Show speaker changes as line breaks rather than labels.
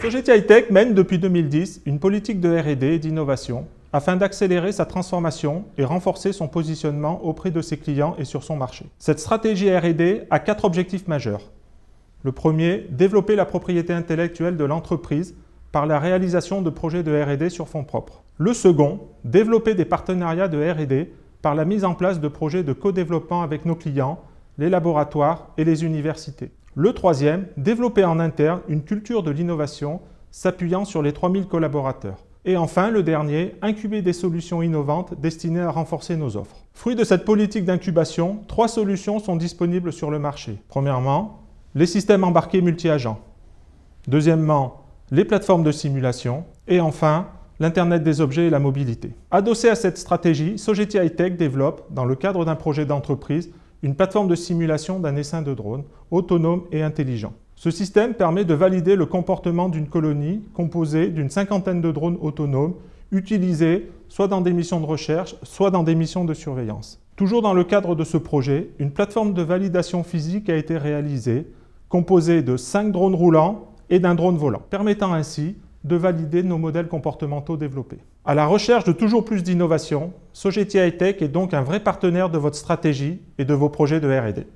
Sogeti Hightech mène depuis 2010 une politique de RD et d'innovation afin d'accélérer sa transformation et renforcer son positionnement auprès de ses clients et sur son marché. Cette stratégie RD a quatre objectifs majeurs. Le premier, développer la propriété intellectuelle de l'entreprise par la réalisation de projets de RD sur fonds propres. Le second, développer des partenariats de RD par la mise en place de projets de co-développement avec nos clients, les laboratoires et les universités. Le troisième, développer en interne une culture de l'innovation s'appuyant sur les 3000 collaborateurs. Et enfin, le dernier, incuber des solutions innovantes destinées à renforcer nos offres. Fruit de cette politique d'incubation, trois solutions sont disponibles sur le marché. Premièrement, les systèmes embarqués multi-agents. Deuxièmement, les plateformes de simulation. Et enfin, l'Internet des objets et la mobilité. Adossé à cette stratégie, Sogeti Hightech développe, dans le cadre d'un projet d'entreprise, une plateforme de simulation d'un essaim de drone autonome et intelligent. Ce système permet de valider le comportement d'une colonie composée d'une cinquantaine de drones autonomes utilisés soit dans des missions de recherche, soit dans des missions de surveillance. Toujours dans le cadre de ce projet, une plateforme de validation physique a été réalisée, composée de cinq drones roulants et d'un drone volant, permettant ainsi de valider nos modèles comportementaux développés. À la recherche de toujours plus d'innovation, Sogeti Tech est donc un vrai partenaire de votre stratégie et de vos projets de RD.